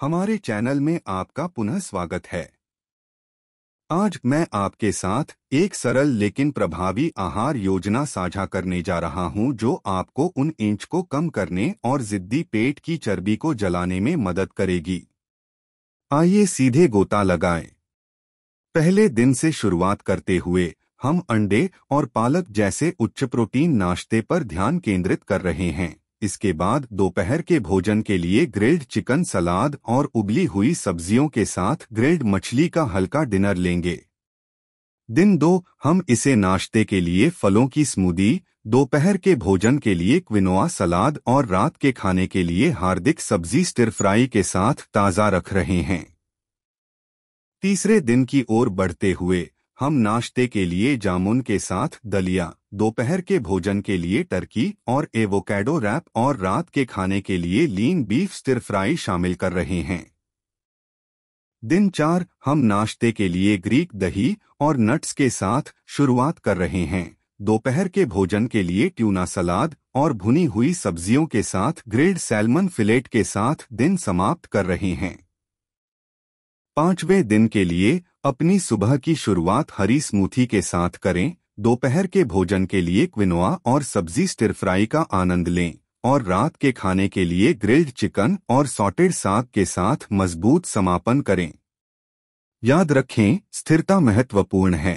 हमारे चैनल में आपका पुनः स्वागत है आज मैं आपके साथ एक सरल लेकिन प्रभावी आहार योजना साझा करने जा रहा हूं जो आपको उन इंच को कम करने और जिद्दी पेट की चर्बी को जलाने में मदद करेगी आइए सीधे गोता लगाएं। पहले दिन से शुरुआत करते हुए हम अंडे और पालक जैसे उच्च प्रोटीन नाश्ते पर ध्यान केंद्रित कर रहे हैं इसके बाद दोपहर के भोजन के लिए ग्रिल्ड चिकन सलाद और उबली हुई सब्जियों के साथ ग्रिल्ड मछली का हल्का डिनर लेंगे दिन दो हम इसे नाश्ते के लिए फलों की स्मूदी दोपहर के भोजन के लिए क्विनोआ सलाद और रात के खाने के लिए हार्दिक सब्जी स्टिर फ्राई के साथ ताज़ा रख रहे हैं तीसरे दिन की ओर बढ़ते हुए हम नाश्ते के लिए जामुन के साथ दलिया दोपहर के भोजन के लिए टर्की और एवोकैडो रैप और रात के खाने के लिए लीन बीफ स्टिर फ्राई शामिल कर रहे हैं दिन चार हम नाश्ते के लिए ग्रीक दही और नट्स के साथ शुरुआत कर रहे हैं दोपहर के भोजन के लिए ट्यूना सलाद और भुनी हुई सब्जियों के साथ ग्रिल्ड सैलमन फिलेट के साथ दिन समाप्त कर रहे हैं पांचवें दिन के लिए अपनी सुबह की शुरुआत हरी स्मूथी के साथ करें दोपहर के भोजन के लिए क्विनोआ और सब्जी स्टिर फ्राई का आनंद लें और रात के खाने के लिए ग्रिल्ड चिकन और सॉटेड साग के साथ मजबूत समापन करें याद रखें स्थिरता महत्वपूर्ण है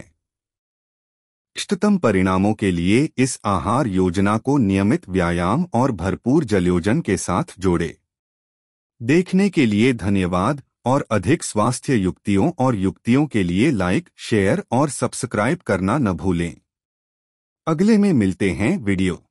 इष्टतम परिणामों के लिए इस आहार योजना को नियमित व्यायाम और भरपूर जलयोजन के साथ जोड़े देखने के लिए धन्यवाद और अधिक स्वास्थ्य युक्तियों और युक्तियों के लिए लाइक शेयर और सब्सक्राइब करना न भूलें अगले में मिलते हैं वीडियो